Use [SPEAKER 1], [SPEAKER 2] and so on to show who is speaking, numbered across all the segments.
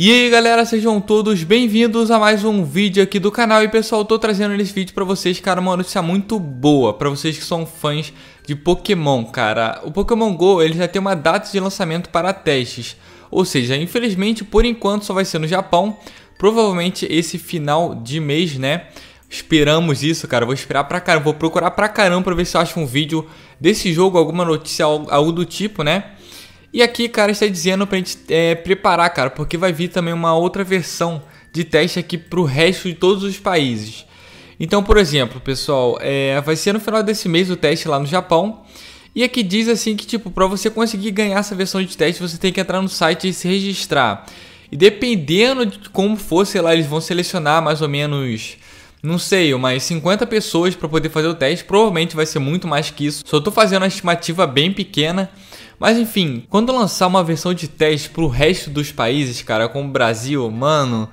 [SPEAKER 1] E aí galera, sejam todos bem-vindos a mais um vídeo aqui do canal E pessoal, tô trazendo esse vídeo pra vocês, cara, uma notícia muito boa Pra vocês que são fãs de Pokémon, cara O Pokémon GO, ele já tem uma data de lançamento para testes Ou seja, infelizmente, por enquanto só vai ser no Japão Provavelmente esse final de mês, né Esperamos isso, cara. Vou esperar pra caramba. Vou procurar pra caramba pra ver se eu acho um vídeo desse jogo, alguma notícia, algo do tipo, né? E aqui, cara, está dizendo para a gente é, preparar, cara, porque vai vir também uma outra versão de teste aqui para o resto de todos os países. Então, por exemplo, pessoal, é, vai ser no final desse mês o teste lá no Japão. E aqui diz assim que, tipo, para você conseguir ganhar essa versão de teste, você tem que entrar no site e se registrar. E dependendo de como for, sei lá, eles vão selecionar mais ou menos não sei, umas 50 pessoas para poder fazer o teste. Provavelmente vai ser muito mais que isso. Só estou fazendo uma estimativa bem pequena, mas enfim, quando lançar uma versão de teste pro resto dos países, cara, como o Brasil, mano,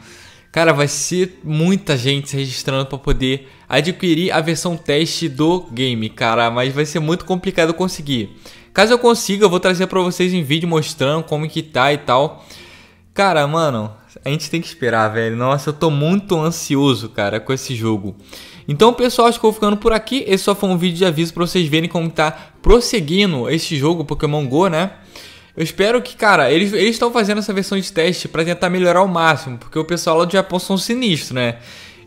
[SPEAKER 1] cara, vai ser muita gente se registrando para poder adquirir a versão teste do game, cara, mas vai ser muito complicado conseguir. Caso eu consiga, eu vou trazer para vocês em vídeo mostrando como que tá e tal. Cara, mano, a gente tem que esperar, velho. Nossa, eu tô muito ansioso, cara, com esse jogo. Então, pessoal, acho que eu vou ficando por aqui. Esse só foi um vídeo de aviso para vocês verem como tá prosseguindo esse jogo Pokémon GO, né? Eu espero que, cara, eles estão fazendo essa versão de teste para tentar melhorar ao máximo, porque o pessoal lá do Japão são sinistros, né?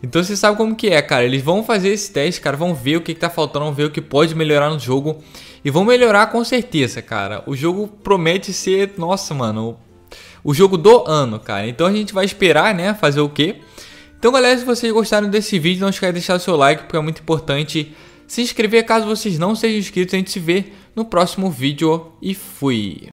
[SPEAKER 1] Então vocês sabem como que é, cara. Eles vão fazer esse teste, cara, vão ver o que, que tá faltando, vão ver o que pode melhorar no jogo. E vão melhorar com certeza, cara. O jogo promete ser, nossa, mano, o jogo do ano, cara. Então a gente vai esperar, né, fazer o quê? Então, galera, se vocês gostaram desse vídeo, não esquece de deixar o seu like, porque é muito importante. Se inscrever caso vocês não sejam inscritos. A gente se vê no próximo vídeo e fui!